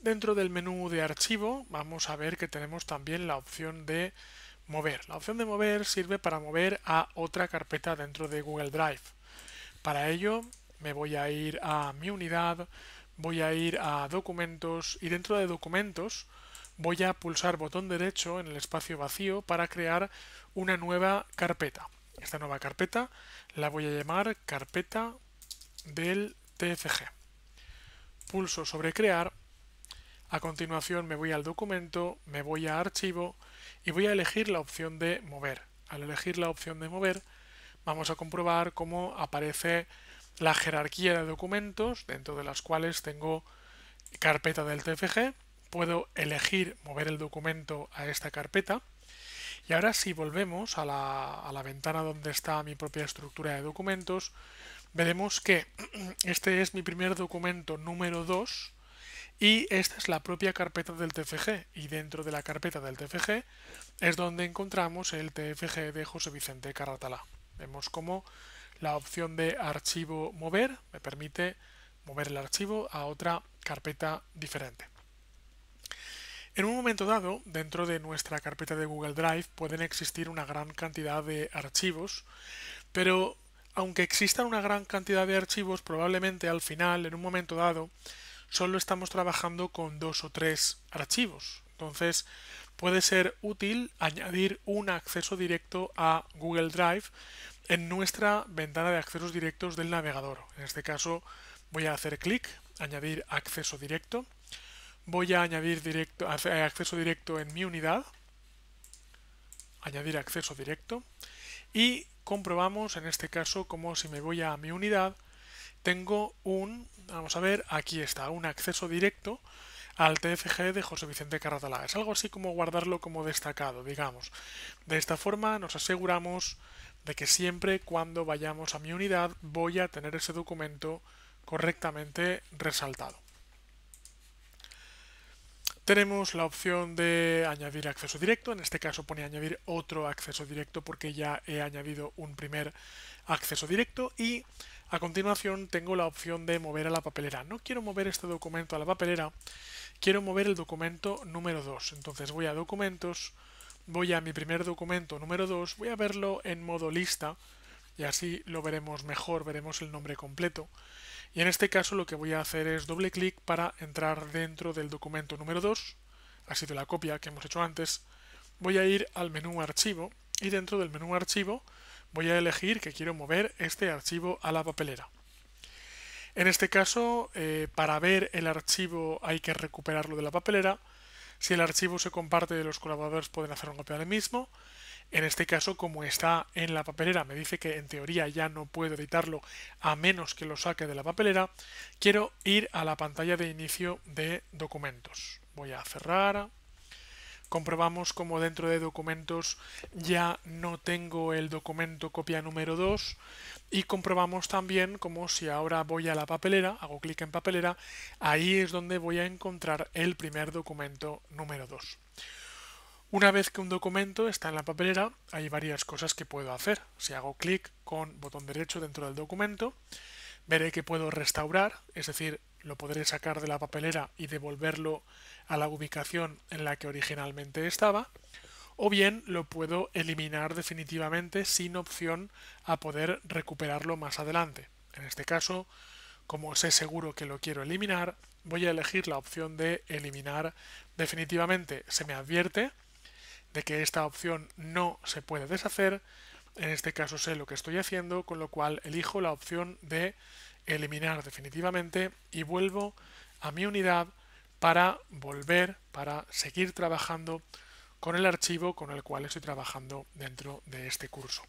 Dentro del menú de archivo vamos a ver que tenemos también la opción de mover. La opción de mover sirve para mover a otra carpeta dentro de Google Drive. Para ello me voy a ir a mi unidad, voy a ir a documentos y dentro de documentos voy a pulsar botón derecho en el espacio vacío para crear una nueva carpeta. Esta nueva carpeta la voy a llamar carpeta del TFG. Pulso sobre crear a continuación me voy al documento, me voy a archivo y voy a elegir la opción de mover. Al elegir la opción de mover vamos a comprobar cómo aparece la jerarquía de documentos dentro de las cuales tengo carpeta del TFG. Puedo elegir mover el documento a esta carpeta. Y ahora si volvemos a la, a la, ventana donde está mi propia estructura de documentos, veremos que este es mi primer documento número 2 y esta es la propia carpeta del TFG y dentro de la carpeta del TFG es donde encontramos el TFG de José Vicente Carratalá. Vemos cómo la opción de archivo mover me permite mover el archivo a otra carpeta diferente. En un momento dado, dentro de nuestra carpeta de Google Drive pueden existir una gran cantidad de archivos, pero aunque existan una gran cantidad de archivos, probablemente al final, en un momento dado, solo estamos trabajando con dos o tres archivos. Entonces puede ser útil añadir un acceso directo a Google Drive en nuestra ventana de accesos directos del navegador. En este caso voy a hacer clic, añadir acceso directo. Voy a añadir directo, acceso directo en mi unidad. Añadir acceso directo. Y comprobamos en este caso como si me voy a mi unidad tengo un, vamos a ver, aquí está, un acceso directo al TFG de José Vicente Carratalá. Es algo así como guardarlo como destacado, digamos. De esta forma nos aseguramos de que siempre cuando vayamos a mi unidad voy a tener ese documento correctamente resaltado. Tenemos la opción de añadir acceso directo, en este caso pone añadir otro acceso directo porque ya he añadido un primer acceso directo y a continuación tengo la opción de mover a la papelera. No quiero mover este documento a la papelera, quiero mover el documento número 2. Entonces voy a documentos, voy a mi primer documento número 2, voy a verlo en modo lista y así lo veremos mejor, veremos el nombre completo. Y en este caso lo que voy a hacer es doble clic para entrar dentro del documento número 2, ha sido la copia que hemos hecho antes. Voy a ir al menú archivo y dentro del menú archivo voy a elegir que quiero mover este archivo a la papelera. En este caso, eh, para ver el archivo hay que recuperarlo de la papelera. Si el archivo se comparte, los colaboradores pueden hacer una copia del mismo. En este caso, como está en la papelera, me dice que en teoría ya no puedo editarlo a menos que lo saque de la papelera. Quiero ir a la pantalla de inicio de documentos. Voy a cerrar, comprobamos como dentro de documentos ya no tengo el documento copia número 2 y comprobamos también como si ahora voy a la papelera, hago clic en papelera, ahí es donde voy a encontrar el primer documento número 2. Una vez que un documento está en la papelera, hay varias cosas que puedo hacer. Si hago clic con botón derecho dentro del documento, veré que puedo restaurar, es decir, lo podré sacar de la papelera y devolverlo a la ubicación en la que originalmente estaba, o bien lo puedo eliminar definitivamente sin opción a poder recuperarlo más adelante. En este caso, como sé seguro que lo quiero eliminar, voy a elegir la opción de eliminar definitivamente. Se me advierte de que esta opción no se puede deshacer, en este caso sé lo que estoy haciendo, con lo cual elijo la opción de eliminar definitivamente y vuelvo a mi unidad para volver, para seguir trabajando con el archivo con el cual estoy trabajando dentro de este curso.